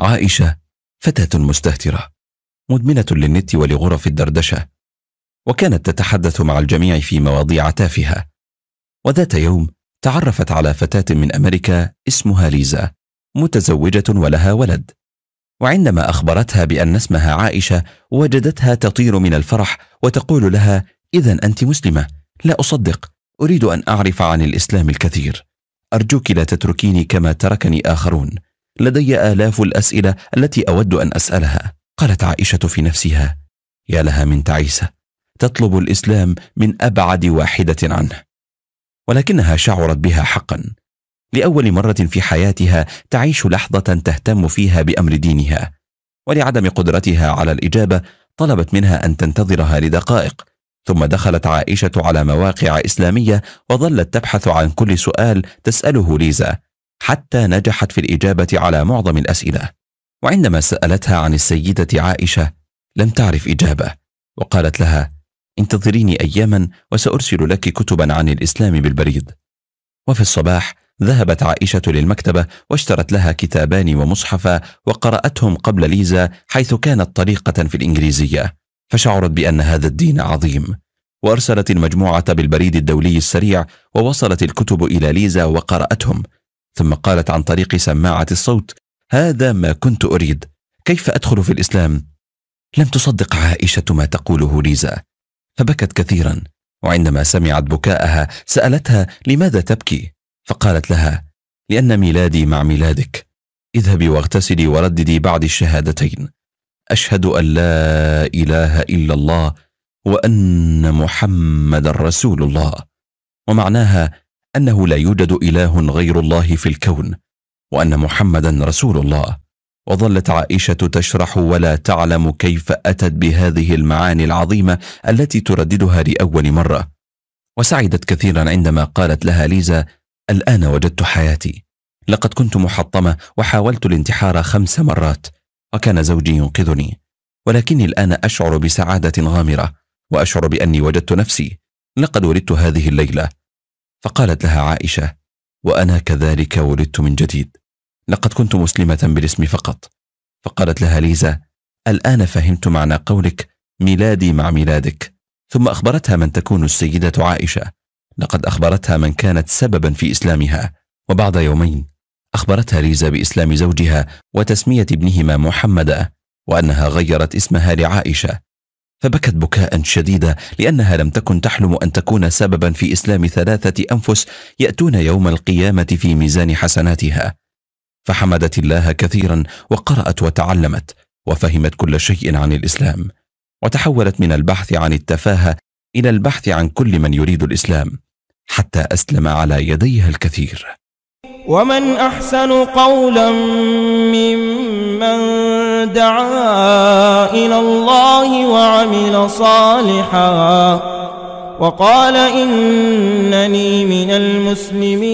عائشة فتاة مستهترة مدمنة للنت ولغرف الدردشة وكانت تتحدث مع الجميع في مواضيع تافهة وذات يوم تعرفت على فتاة من أمريكا اسمها ليزا متزوجة ولها ولد وعندما أخبرتها بأن اسمها عائشة وجدتها تطير من الفرح وتقول لها إذا أنت مسلمة لا أصدق أريد أن أعرف عن الإسلام الكثير أرجوك لا تتركيني كما تركني آخرون لدي آلاف الأسئلة التي أود أن أسألها قالت عائشة في نفسها يا لها من تعيسة تطلب الإسلام من أبعد واحدة عنه ولكنها شعرت بها حقا لأول مرة في حياتها تعيش لحظة تهتم فيها بأمر دينها ولعدم قدرتها على الإجابة طلبت منها أن تنتظرها لدقائق ثم دخلت عائشة على مواقع إسلامية وظلت تبحث عن كل سؤال تسأله ليزا حتى نجحت في الإجابة على معظم الأسئلة وعندما سألتها عن السيدة عائشة لم تعرف إجابة وقالت لها انتظريني أياما وسأرسل لك كتبا عن الإسلام بالبريد وفي الصباح ذهبت عائشة للمكتبة واشترت لها كتابان ومصحفا وقرأتهم قبل ليزا حيث كانت طريقة في الإنجليزية فشعرت بأن هذا الدين عظيم وأرسلت المجموعة بالبريد الدولي السريع ووصلت الكتب إلى ليزا وقرأتهم ثم قالت عن طريق سماعة الصوت هذا ما كنت أريد كيف أدخل في الإسلام؟ لم تصدق عائشة ما تقوله ليزا فبكت كثيرا وعندما سمعت بكاءها سألتها لماذا تبكي؟ فقالت لها لأن ميلادي مع ميلادك اذهبي واغتسلي ورددي بعد الشهادتين أشهد أن لا إله إلا الله وأن محمد رسول الله ومعناها انه لا يوجد اله غير الله في الكون وان محمدا رسول الله وظلت عائشه تشرح ولا تعلم كيف اتت بهذه المعاني العظيمه التي ترددها لاول مره وسعدت كثيرا عندما قالت لها ليزا الان وجدت حياتي لقد كنت محطمه وحاولت الانتحار خمس مرات وكان زوجي ينقذني ولكني الان اشعر بسعاده غامره واشعر باني وجدت نفسي لقد ولدت هذه الليله فقالت لها عائشة وأنا كذلك ولدت من جديد لقد كنت مسلمة بالاسم فقط فقالت لها ليزا الآن فهمت معنى قولك ميلادي مع ميلادك ثم أخبرتها من تكون السيدة عائشة لقد أخبرتها من كانت سببا في إسلامها وبعد يومين أخبرتها ليزا بإسلام زوجها وتسمية ابنهما محمدا وأنها غيرت اسمها لعائشة فبكت بكاء شديدا لأنها لم تكن تحلم أن تكون سببا في إسلام ثلاثة أنفس يأتون يوم القيامة في ميزان حسناتها فحمدت الله كثيرا وقرأت وتعلمت وفهمت كل شيء عن الإسلام وتحولت من البحث عن التفاهة إلى البحث عن كل من يريد الإسلام حتى أسلم على يديها الكثير ومن أحسن قولا ممن دعا إلى الله وعمل صالحا وقال إنني من المسلمين